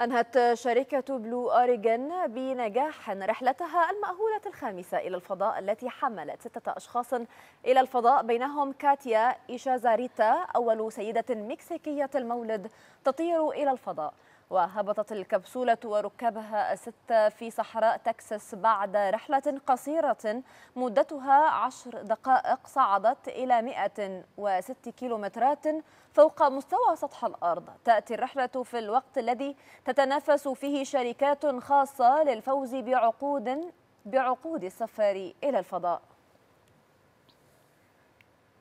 أنهت شركة بلو أوريجن بنجاح رحلتها المأهولة الخامسة إلى الفضاء التي حملت ستة أشخاص إلى الفضاء بينهم كاتيا إيشازاريتا أول سيدة مكسيكية المولد تطير إلى الفضاء وهبطت الكبسولة وركابها الستة في صحراء تكساس بعد رحلة قصيرة مدتها عشر دقائق صعدت إلى 106 كيلومترات فوق مستوى سطح الأرض تأتي الرحلة في الوقت الذي تتنافس فيه شركات خاصة للفوز بعقود بعقود السفر إلى الفضاء